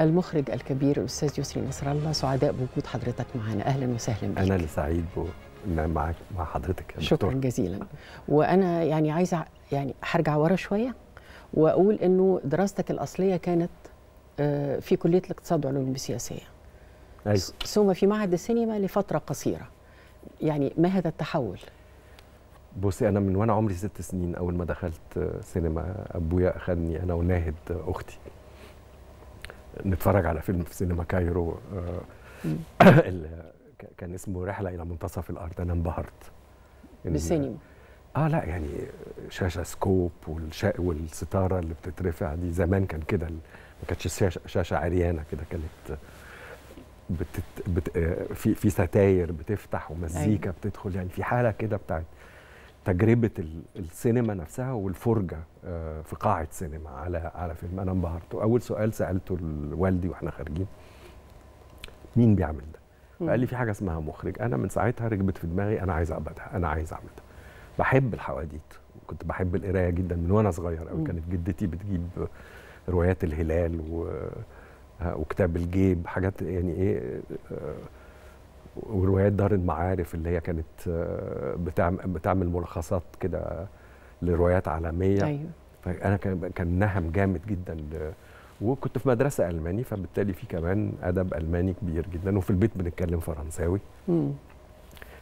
المخرج الكبير الاستاذ يسري نصر الله سعداء بوجود حضرتك معنا اهلا وسهلا بك انا اللي سعيد ان معك مع حضرتك يا شكرا دكتور. جزيلا وانا يعني عايزه يعني هرجع ورا شويه واقول انه دراستك الاصليه كانت آه، في كليه الاقتصاد والعلوم السياسيه أيوة. ثم في معهد السينما لفتره قصيره يعني ما هذا التحول بصي انا من وانا عمري ست سنين اول ما دخلت آه، سينما ابويا اخذني انا وناهد اختي نتفرج على فيلم في سينما كايرو آه، كان اسمه رحله الى منتصف الارض انا انبهرت بالسينما اه لا يعني شاشه سكوب والشا والستاره اللي بتترفع دي زمان كان كده ما كانتش شاشه عريانه كده كانت بتت بت آه، في في ستاير بتفتح ومزيكا أيوة. بتدخل يعني في حاله كده بتاعت تجربه السينما نفسها والفرجه آه، في قاعه سينما على على فيلم انا انبهرت اول سؤال سالته لوالدي واحنا خارجين مين بيعمل ده قال لي في حاجه اسمها مخرج انا من ساعتها ركبت في دماغي انا عايز اعملها انا عايز اعمل ده بحب الحواديت كنت بحب القرايه جدا من وانا صغير قوي كانت جدتي بتجيب روايات الهلال و آه، وكتاب الجيب حاجات يعني ايه آه، وروايات دار المعارف اللي هي كانت آه، بتعمل بتعمل ملخصات كده لروايات عالميه أيوة. فانا كان نهم جامد جدا وكنت في مدرسه الماني فبالتالي في كمان ادب الماني كبير جدا وفي البيت بنتكلم فرنساوي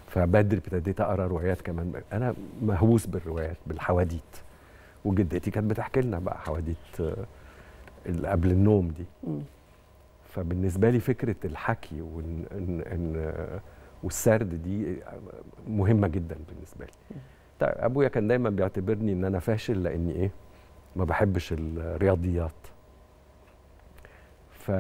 فبدري ابتديت اقرا روايات كمان انا مهووس بالروايات بالحواديت وجدتي كانت بتحكي لنا بقى حواديت آه، قبل النوم دي مم. فبالنسبه لي فكره الحكي وإن إن والسرد دي مهمه جدا بالنسبه لي طيب ابويا كان دايما بيعتبرني ان انا فاشل لاني ايه ما بحبش الرياضيات ف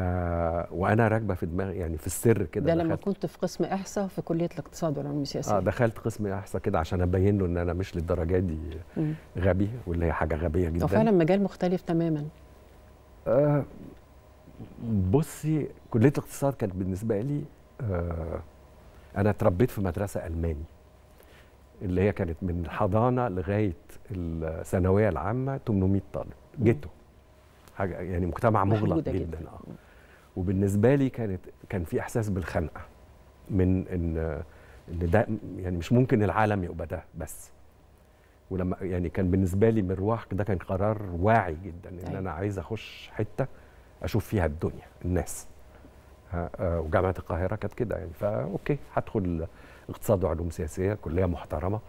وانا راكبه في دماغي يعني في السر كده ده لما كنت في قسم احصاء في كليه الاقتصاد والعلوم السياسيه اه دخلت قسم احصاء كده عشان ابين له ان انا مش للدرجه دي غبي واللي هي حاجه غبيه جدا وفعلا فعلا مجال مختلف تماما آه بصي كليه الاقتصاد كانت بالنسبه لي آه، انا اتربيت في مدرسه الماني اللي هي كانت من حضانه لغايه الثانويه العامه 800 طالب جيتو حاجه يعني مجتمع مغلق جدا, جدا. آه. وبالنسبه لي كانت كان في احساس بالخنقه من ان ان ده يعني مش ممكن العالم يبقى ده بس ولما يعني كان بالنسبه لي مروح ده كان قرار واعي جدا ان أيوة. انا عايز اخش حته اشوف فيها الدنيا الناس آه، وجامعه القاهره كانت كده يعني فاوكي هدخل اقتصاد وعلوم سياسيه كليه محترمه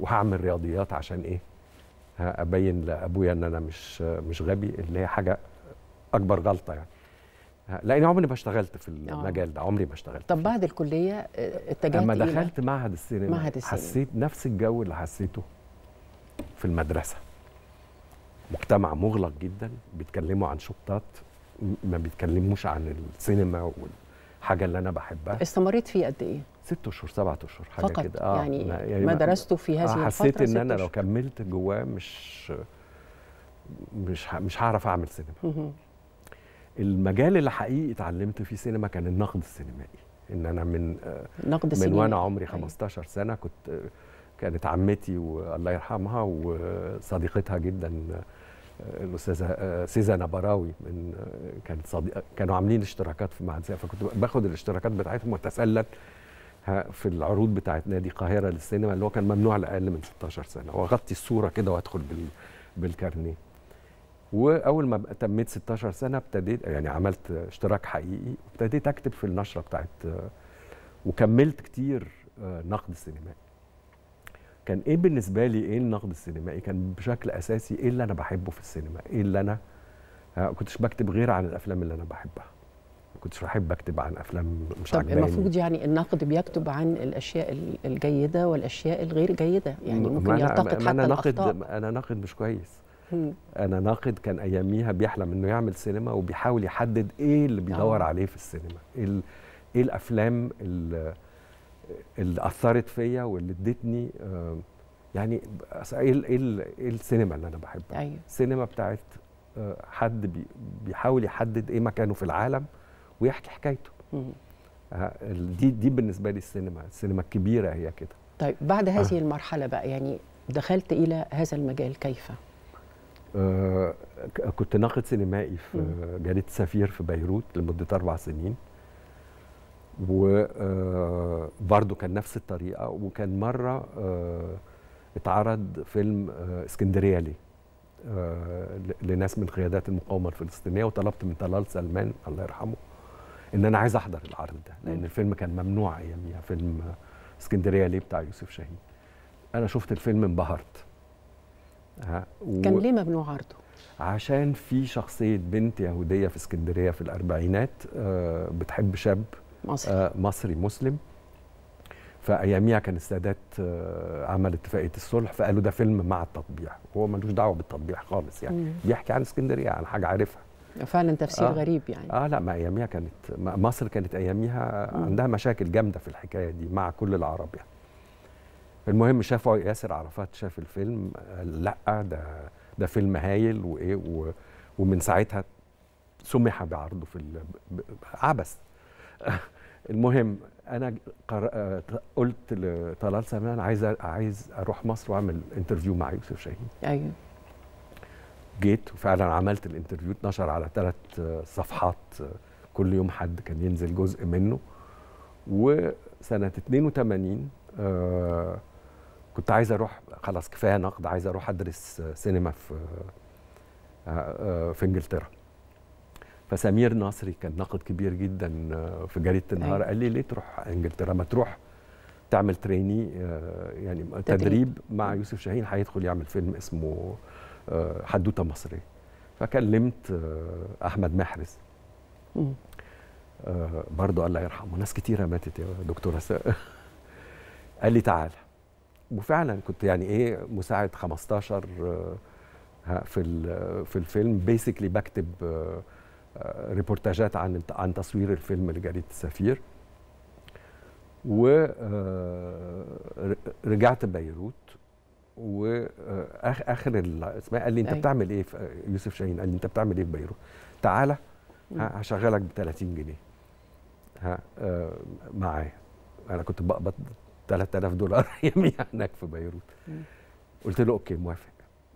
وهعمل رياضيات عشان ايه ابين لابويا ان انا مش مش غبي اللي هي حاجه اكبر غلطه يعني لاني عمري ما اشتغلت في آه. المجال ده عمري ما اشتغلت طب بعد الكليه آه، اتجهت لما دخلت إيه؟ معهد السينما معهد السينما حسيت نفس الجو اللي حسيته في المدرسه مجتمع مغلق جدا بيتكلموا عن شطات ما بيتكلموش عن السينما والحاجه اللي انا بحبها استمريت فيه قد ايه؟ ست اشهر سبعة اشهر حاجه فقط كده آه يعني, يعني ما درسته في هذه حسيت آه، الفتره حسيت ان انا لو كملت جواه مش مش مش هعرف اعمل سينما المجال اللي حقيقي اتعلمت فيه سينما كان النقد السينمائي ان انا من آه، نقد من وانا عمري 15 أيوة. سنه كنت آه، كانت عمتي والله يرحمها وصديقتها جدا الاستاذه آه، سيزا براوي من آه، كانت صديقه كانوا عاملين اشتراكات في مع فكنت باخد الاشتراكات بتاعتهم واتسلل في العروض بتاعت نادي القاهره للسينما اللي هو كان ممنوع لاقل من 16 سنه واغطي الصوره كده وادخل بال بالكارنيه واول ما تميت 16 سنه ابتديت يعني عملت اشتراك حقيقي وابتديت اكتب في النشره بتاعت آه، وكملت كتير نقد سينمائي كان ايه بالنسبه لي ايه النقد السينمائي كان بشكل اساسي ايه اللي انا بحبه في السينما ايه اللي انا آه، كنتش بكتب غير عن الافلام اللي انا بحبها ما كنتش بحب اكتب عن افلام مش طب المفروض يعني الناقد بيكتب عن الاشياء الجيده والاشياء الغير جيده يعني ممكن يعتقد حتى انا ناقد انا ناقد مش كويس مم. انا ناقد كان اياميها بيحلم انه يعمل سينما وبيحاول يحدد ايه اللي بيدور آه. عليه في السينما ايه, إيه الافلام اللي اللي اثرت فيا واللي ادتني آه، يعني إيه, إيه, ايه السينما اللي انا بحبها أيوة. السينما بتاعت آه، حد بيحاول يحدد ايه مكانه في العالم ويحكي حكايته دي دي بالنسبه لي السينما السينما الكبيره هي كده طيب بعد هذه آه. المرحله بقى يعني دخلت الى هذا المجال كيف آه كنت ناقد سينمائي في جريده سفير في بيروت لمده اربع سنين وبرضه آه، كان نفس الطريقه وكان مره آه، اتعرض فيلم آه، اسكندريه لي لناس من قيادات المقاومه الفلسطينيه وطلبت من طلال سلمان الله يرحمه ان انا عايز احضر العرض ده لان الفيلم كان ممنوع اياميها فيلم اسكندريه ليه بتاع يوسف شاهين انا شفت الفيلم انبهرت ها و... كان ليه ممنوع عرضه عشان في شخصيه بنت يهوديه في اسكندريه في الاربعينات بتحب شاب مصري آه، مصري مسلم فاياميها كان السادات آه، عمل اتفاقيه الصلح فقالوا ده فيلم مع التطبيع هو ملوش دعوه بالتطبيع خالص يعني مم. بيحكي عن اسكندريه عن حاجه عارفها فعلا تفسير آه غريب يعني اه لا ما اياميها كانت مصر كانت اياميها عندها مشاكل جامده في الحكايه دي مع كل العرب يعني المهم شافوا ياسر عرفات شاف الفيلم لا ده ده فيلم هايل وايه ومن ساعتها سمح بعرضه في عبث المهم انا آه، قلت لطلال سمان انا عايز عايز اروح مصر واعمل انترفيو مع يوسف شاهين ايوه جيت وفعلا عملت الانترفيو اتنشر على ثلاث صفحات كل يوم حد كان ينزل جزء منه وسنه 82 آه، كنت عايز اروح خلاص كفايه نقد عايز اروح ادرس سينما في آه، في انجلترا فسمير نصري كان ناقد كبير جدا آه، في جريده أيوة. النهار قال لي ليه تروح انجلترا ما تروح تعمل تريني آه، يعني تدريب, تدريب مع يوسف شاهين هيدخل يعمل فيلم اسمه آه، حدوته مصريه فكلمت احمد محرز برضه الله يرحمه ناس كتيره ماتت يا دكتوره قال لي تعالى وفعلا كنت يعني ايه مساعد 15 في في الفيلم بيسكلي بكتب ريبورتاجات عن عن تصوير الفيلم لجريده السفير ورجعت آه، بيروت واخر آه، اخر قال لي انت أيوه. بتعمل ايه في يوسف شاهين قال لي انت بتعمل ايه في بيروت تعالى هشغلك ب 30 جنيه ها آه، معايا انا كنت بقبض 3000 دولار يوميا هناك في بيروت قلت له اوكي موافق